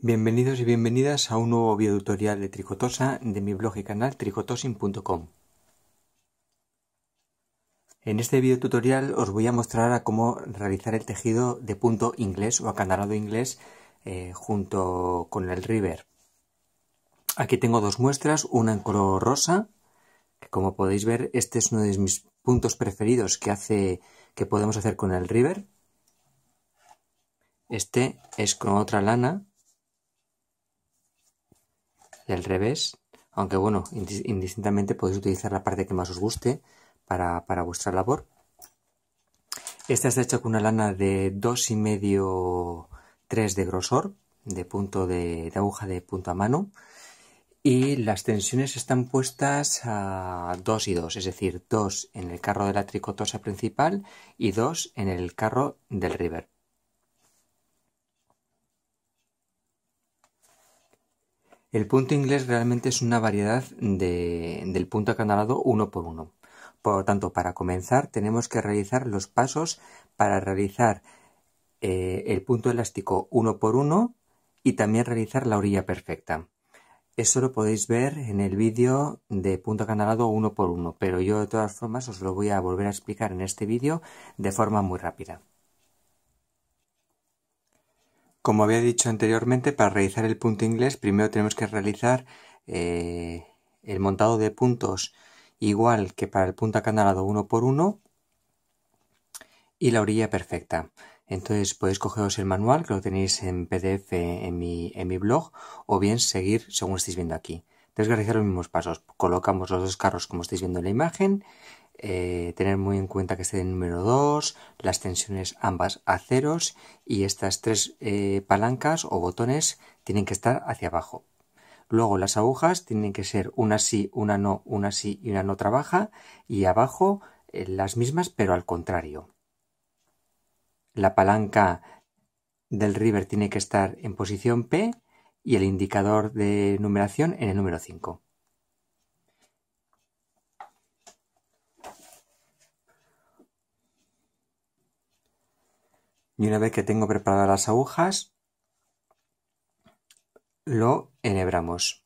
Bienvenidos y bienvenidas a un nuevo tutorial de tricotosa de mi blog y canal tricotosin.com. En este video tutorial os voy a mostrar a cómo realizar el tejido de punto inglés o acanalado inglés eh, junto con el river. Aquí tengo dos muestras, una en color rosa, que como podéis ver este es uno de mis puntos preferidos que, hace, que podemos hacer con el river. Este es con otra lana y al revés, aunque bueno, indistintamente podéis utilizar la parte que más os guste para, vuestra labor. Esta está hecha con una lana de 2,5, 3 de grosor, de punto de, de aguja de punto a mano, y las tensiones están puestas a 2 y 2, es decir, 2 en el carro de la tricotosa principal y 2 en el carro del river. El punto inglés realmente es una variedad del punto acanalado uno por uno. Por lo tanto, para comenzar tenemos que realizar los pasos para realizar eh, el punto elástico uno por uno y también realizar la orilla perfecta. Eso lo podéis ver en el vídeo de punto acanalado uno por uno, pero yo de todas formas os lo voy a volver a explicar en este vídeo de forma muy rápida. Como había dicho anteriormente, para realizar el punto inglés primero tenemos que realizar eh, el montado de puntos igual que para el punto acanalado uno por uno y la orilla perfecta. Entonces podéis cogeros el manual que lo tenéis en PDF en mi, en mi blog o bien seguir según estáis viendo aquí. Tenéis que realizar los mismos pasos. Colocamos los dos carros como estáis viendo en la imagen, eh, tener muy en cuenta que esté en número 2, las tensiones ambas a ceros y estas tres eh, palancas o botones tienen que estar hacia abajo. Luego las agujas tienen que ser una sí, una no, una sí y una no trabaja y abajo eh, las mismas pero al contrario. La palanca del river tiene que estar en posición P y el indicador de numeración en el número 5. y una vez que tengo preparadas las agujas, lo enhebramos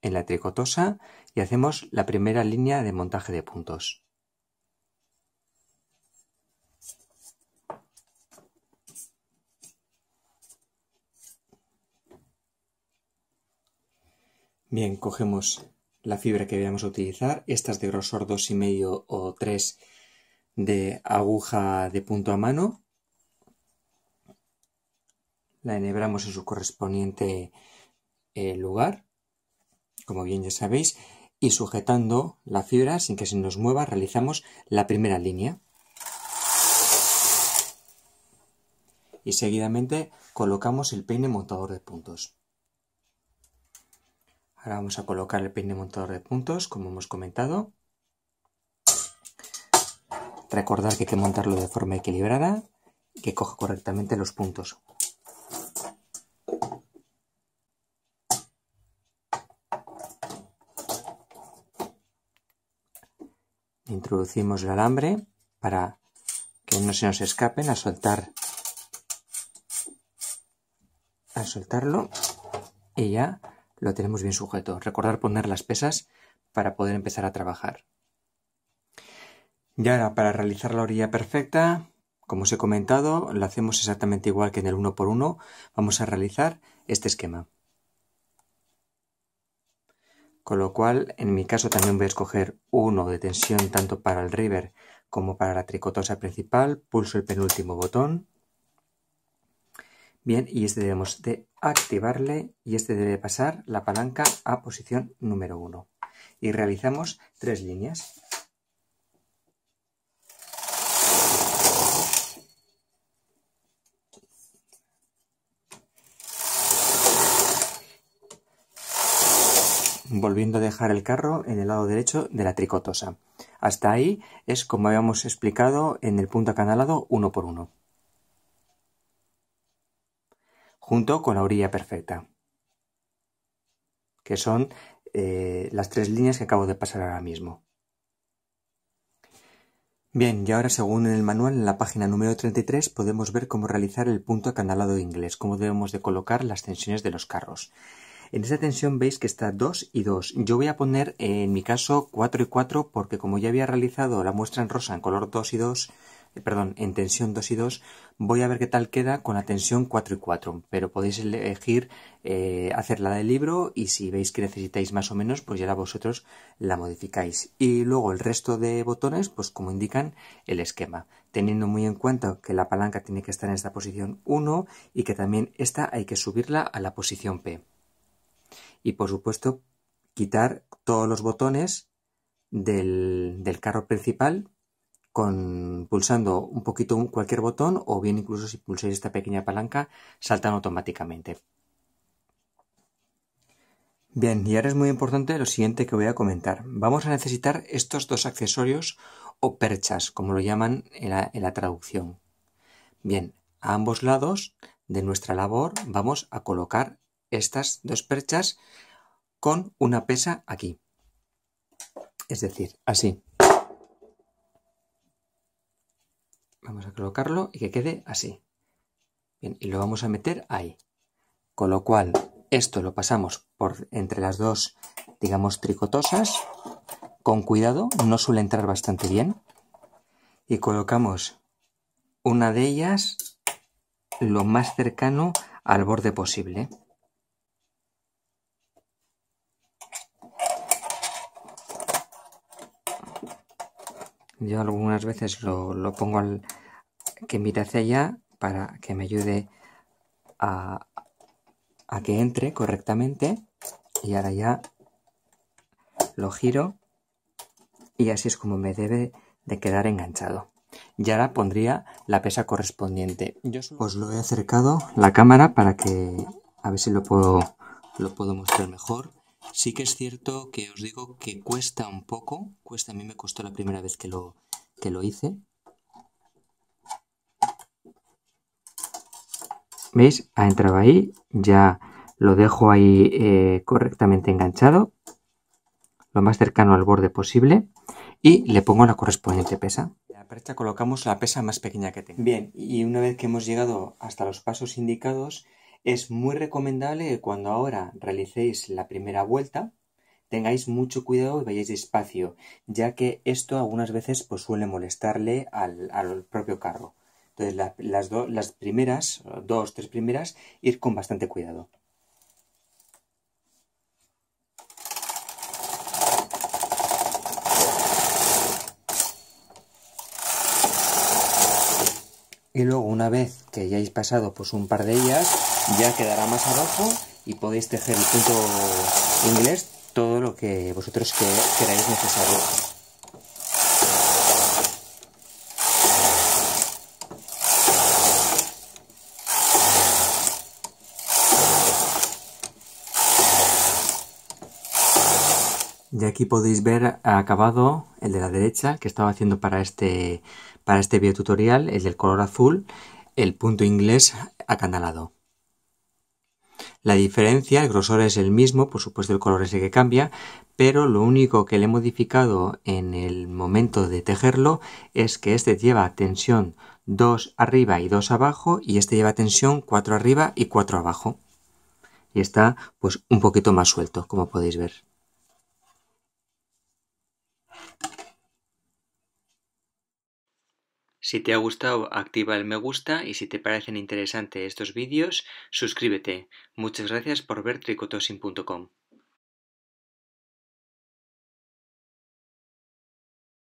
en la tricotosa y hacemos la primera línea de montaje de puntos. Bien, cogemos la fibra que debemos utilizar, estas de grosor 2,5 o 3 de aguja de punto a mano, la enhebramos en su correspondiente eh, lugar, como bien ya sabéis, y sujetando la fibra sin que se nos mueva realizamos la primera línea. Y seguidamente colocamos el peine montador de puntos. Ahora vamos a colocar el peine montador de puntos, como hemos comentado. Recordad que hay que montarlo de forma equilibrada que coja correctamente los puntos. introducimos el alambre para que no se nos escapen a soltar al soltarlo y ya lo tenemos bien sujeto. Recordar poner las pesas para poder empezar a trabajar. Y ahora para realizar la orilla perfecta, como os he comentado, la hacemos exactamente igual que en el 1x1, vamos a realizar este esquema. Con lo cual, en mi caso también voy a escoger uno de tensión tanto para el river como para la tricotosa principal. Pulso el penúltimo botón. Bien, y este debemos de activarle y este debe pasar la palanca a posición número 1. Y realizamos tres líneas. volviendo a dejar el carro en el lado derecho de la tricotosa. Hasta ahí es como habíamos explicado en el punto acanalado uno por uno. Junto con la orilla perfecta, que son eh, las tres líneas que acabo de pasar ahora mismo. Bien, y ahora según el manual, en la página número 33 podemos ver cómo realizar el punto acanalado inglés, cómo debemos de colocar las tensiones de los carros. En esta tensión veis que está 2 y 2. Yo voy a poner en mi caso 4 y 4 porque como ya había realizado la muestra en rosa en color 2 y 2, eh, perdón, en tensión 2 y 2, voy a ver qué tal queda con la tensión 4 y 4, pero podéis elegir eh, hacerla del libro y si veis que necesitáis más o menos, pues ya la vosotros la modificáis. Y luego el resto de botones, pues como indican el esquema, teniendo muy en cuenta que la palanca tiene que estar en esta posición 1 y que también esta hay que subirla a la posición P y por supuesto quitar todos los botones del, carro principal con, pulsando un poquito cualquier botón o bien incluso si pulsáis esta pequeña palanca saltan automáticamente. Bien, y ahora es muy importante lo siguiente que voy a comentar. Vamos a necesitar estos dos accesorios o perchas, como lo llaman en la traducción. Bien, a ambos lados de nuestra labor vamos a colocar estas dos perchas con una pesa aquí. Es decir, así. Vamos a colocarlo y que quede así. Bien, y lo vamos a meter ahí. Con lo cual, esto lo pasamos por entre las dos, digamos, tricotosas. Con cuidado, no suele entrar bastante bien. Y colocamos una de ellas lo más cercano al borde posible. Yo algunas veces lo, pongo al que mire hacia allá para que me ayude a, que entre correctamente. Y ahora ya lo giro y así es como me debe de quedar enganchado. Y ahora pondría la pesa correspondiente. Yo os lo he acercado la cámara para que a ver si lo puedo, lo puedo mostrar mejor. Sí que es cierto que os digo que cuesta un poco, cuesta, a mí me costó la primera vez que lo, hice. ¿Veis? Ha entrado ahí, ya lo dejo ahí eh, correctamente enganchado, lo más cercano al borde posible y le pongo la correspondiente pesa. En la colocamos la pesa más pequeña que tenga. Bien, y una vez que hemos llegado hasta los pasos indicados, es muy recomendable que cuando ahora realicéis la primera vuelta tengáis mucho cuidado y vayáis despacio, ya que esto algunas veces pues, suele molestarle al, propio carro. Entonces las, dos las primeras, dos, tres primeras, ir con bastante cuidado. y luego una vez que hayáis pasado pues un par de ellas ya quedará más abajo y podéis tejer el punto inglés todo lo que vosotros queráis necesario. Y aquí podéis ver acabado el de la derecha que estaba haciendo para este, para este video tutorial, el del color azul, el punto inglés acanalado. La diferencia, el grosor es el mismo, por supuesto el color es el que cambia, pero lo único que le he modificado en el momento de tejerlo es que este lleva tensión 2 arriba y 2 abajo y este lleva tensión 4 arriba y 4 abajo. Y está pues un poquito más suelto, como podéis ver. Si te ha gustado, activa el me gusta y si te parecen interesantes estos vídeos, suscríbete. Muchas gracias por ver tricotosin.com.